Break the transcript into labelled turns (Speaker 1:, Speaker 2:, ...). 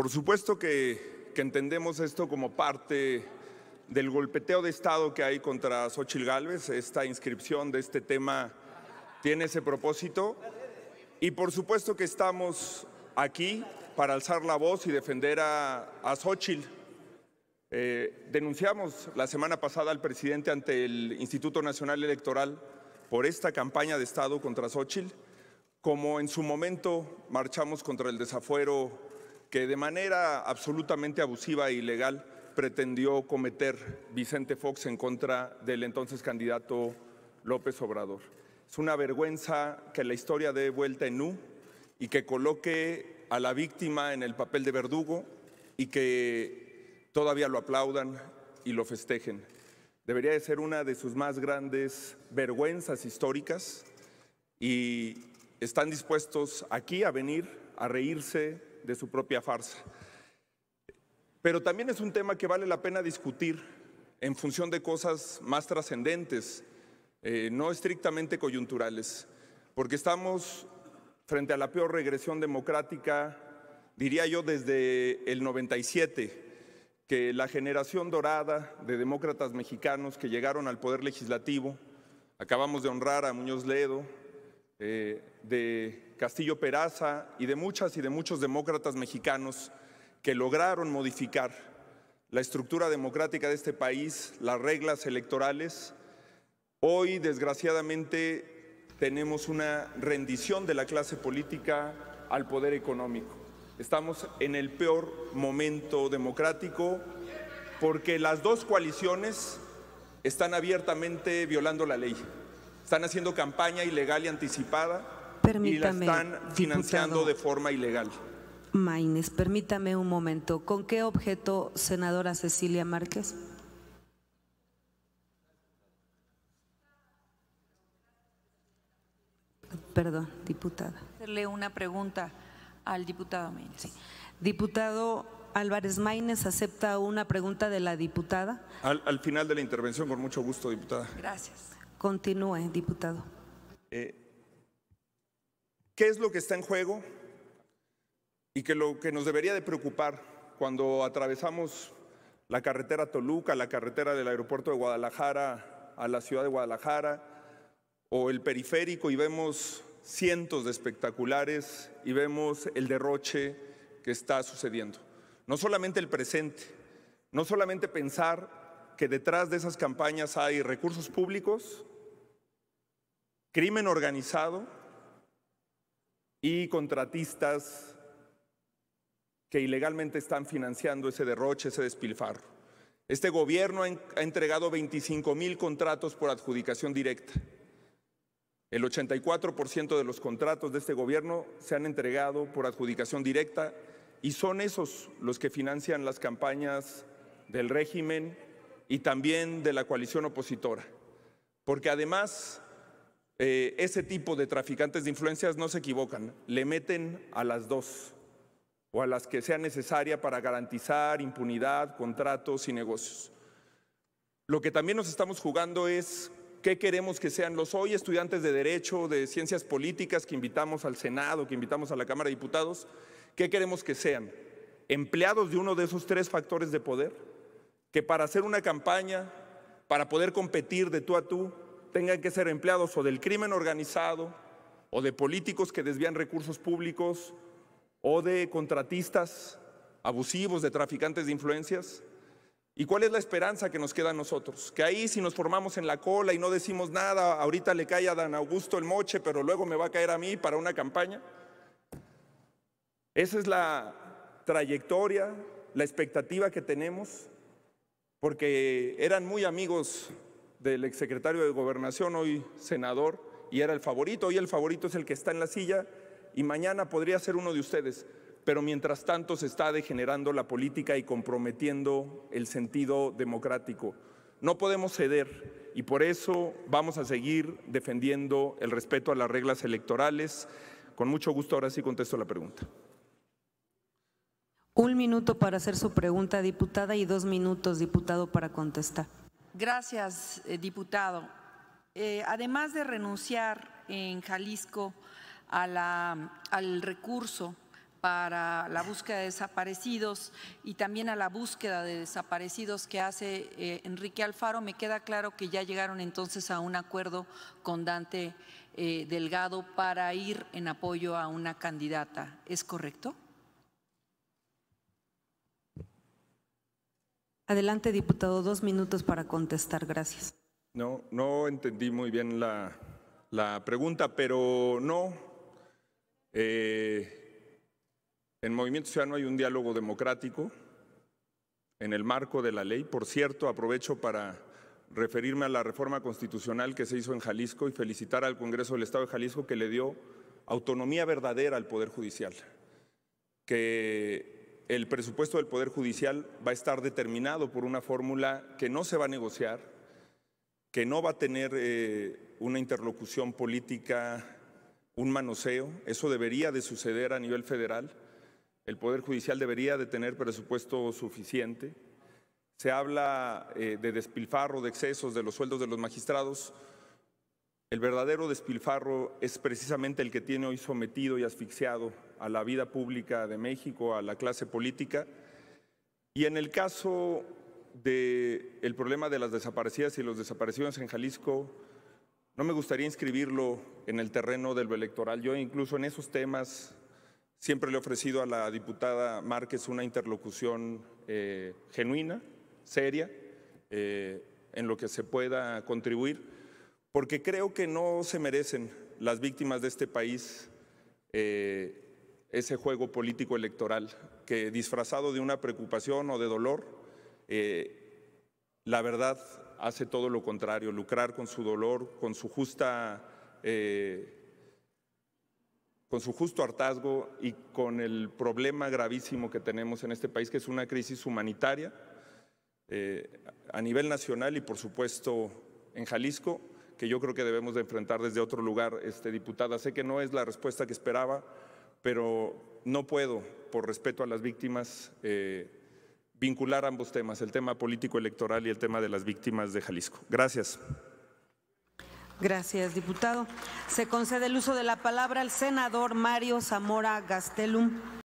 Speaker 1: Por supuesto que, entendemos esto como parte del golpeteo de Estado que hay contra Xochil Gálvez. Esta inscripción de este tema tiene ese propósito. Y por supuesto que estamos aquí para alzar la voz y defender a, a eh, denunciamos la semana pasada al presidente ante el Instituto Nacional Electoral por esta campaña de Estado contra Xochil, como en su momento marchamos contra el desafuero que de manera absolutamente abusiva e ilegal pretendió cometer Vicente Fox en contra del entonces candidato López Obrador. Es una vergüenza que la historia dé vuelta en U y que coloque a la víctima en el papel de verdugo y que todavía lo aplaudan y lo festejen. Debería de ser una de sus más grandes vergüenzas históricas y están dispuestos aquí a venir a reírse de su propia farsa. Pero también es un tema que vale la pena discutir en función de cosas más trascendentes, eh, no estrictamente coyunturales, porque estamos frente a la peor regresión democrática, diría yo, desde el 97, que la generación dorada de demócratas mexicanos que llegaron al poder legislativo, acabamos de honrar a Muñoz Ledo, eh, de Castillo Peraza y de muchas y de muchos demócratas mexicanos que lograron modificar la estructura democrática de este país, las reglas electorales. Hoy, desgraciadamente, tenemos una rendición de la clase política al poder económico. Estamos en el peor momento democrático porque las dos coaliciones están abiertamente violando la ley. Están haciendo campaña ilegal y anticipada
Speaker 2: y la están
Speaker 1: financiando de forma ilegal.
Speaker 2: Maines, permítame un momento. ¿Con qué objeto, senadora Cecilia Márquez? Perdón, diputada. Hacerle una pregunta al diputado Maines. Diputado Álvarez Maines ¿acepta una pregunta de la diputada?
Speaker 1: Al, al final de la intervención, con mucho gusto, diputada. Gracias.
Speaker 2: Continúe, diputado.
Speaker 1: Eh, ¿Qué es lo que está en juego y que lo que nos debería de preocupar cuando atravesamos la carretera Toluca, la carretera del aeropuerto de Guadalajara a la ciudad de Guadalajara o el periférico y vemos cientos de espectaculares y vemos el derroche que está sucediendo? No solamente el presente, no solamente pensar que detrás de esas campañas hay recursos públicos, crimen organizado y contratistas que ilegalmente están financiando ese derroche, ese despilfarro. Este gobierno ha entregado 25 mil contratos por adjudicación directa. El 84% de los contratos de este gobierno se han entregado por adjudicación directa y son esos los que financian las campañas del régimen y también de la coalición opositora. Porque además eh, ese tipo de traficantes de influencias no se equivocan, le meten a las dos o a las que sea necesaria para garantizar impunidad, contratos y negocios. Lo que también nos estamos jugando es qué queremos que sean los hoy estudiantes de Derecho, de Ciencias Políticas que invitamos al Senado, que invitamos a la Cámara de Diputados, qué queremos que sean empleados de uno de esos tres factores de poder, que para hacer una campaña, para poder competir de tú a tú, tengan que ser empleados o del crimen organizado, o de políticos que desvían recursos públicos, o de contratistas abusivos, de traficantes de influencias. ¿Y cuál es la esperanza que nos queda a nosotros? Que ahí si nos formamos en la cola y no decimos nada, ahorita le cae a Dan Augusto el moche, pero luego me va a caer a mí para una campaña. Esa es la trayectoria, la expectativa que tenemos, porque eran muy amigos del exsecretario de Gobernación, hoy senador, y era el favorito, hoy el favorito es el que está en la silla y mañana podría ser uno de ustedes, pero mientras tanto se está degenerando la política y comprometiendo el sentido democrático. No podemos ceder y por eso vamos a seguir defendiendo el respeto a las reglas electorales. Con mucho gusto ahora sí contesto la pregunta.
Speaker 2: Un minuto para hacer su pregunta, diputada, y dos minutos, diputado, para contestar. Gracias, eh, diputado. Eh, además de renunciar en Jalisco a la, al recurso para la búsqueda de desaparecidos y también a la búsqueda de desaparecidos que hace eh, Enrique Alfaro, me queda claro que ya llegaron entonces a un acuerdo con Dante Delgado para ir en apoyo a una candidata. ¿Es correcto? Adelante, diputado, dos minutos para contestar. Gracias.
Speaker 1: No, no entendí muy bien la, pregunta, pero no. Eh, en Movimiento Ciudadano hay un diálogo democrático en el marco de la ley. Por cierto, aprovecho para referirme a la reforma constitucional que se hizo en Jalisco y felicitar al Congreso del Estado de Jalisco que le dio autonomía verdadera al Poder Judicial, que el presupuesto del Poder Judicial va a estar determinado por una fórmula que no se va a negociar, que no va a tener eh, una interlocución política, un manoseo. Eso debería de suceder a nivel federal. El Poder Judicial debería de tener presupuesto suficiente. Se habla eh, de despilfarro, de excesos de los sueldos de los magistrados. El verdadero despilfarro es precisamente el que tiene hoy sometido y asfixiado a la vida pública de México, a la clase política. Y en el caso del problema de las desaparecidas y los desaparecidos en Jalisco, no me gustaría inscribirlo en el terreno de lo electoral. Yo incluso en esos temas siempre le he ofrecido a la diputada Márquez una interlocución eh, genuina, seria, eh, en lo que se pueda contribuir porque creo que no se merecen las víctimas de este país eh, ese juego político electoral que disfrazado de una preocupación o de dolor, eh, la verdad hace todo lo contrario, lucrar con su dolor, con su justa... Eh, con su justo hartazgo y con el problema gravísimo que tenemos en este país, que es una crisis humanitaria a nivel nacional y por supuesto en Jalisco, que yo creo que debemos de enfrentar desde otro lugar, este, diputada. Sé que no es la respuesta que esperaba, pero no puedo, por respeto a las víctimas, eh, vincular ambos temas, el tema político electoral y el tema de las víctimas de Jalisco. Gracias.
Speaker 2: Gracias, diputado. Se concede el uso de la palabra al senador Mario Zamora Gastelum.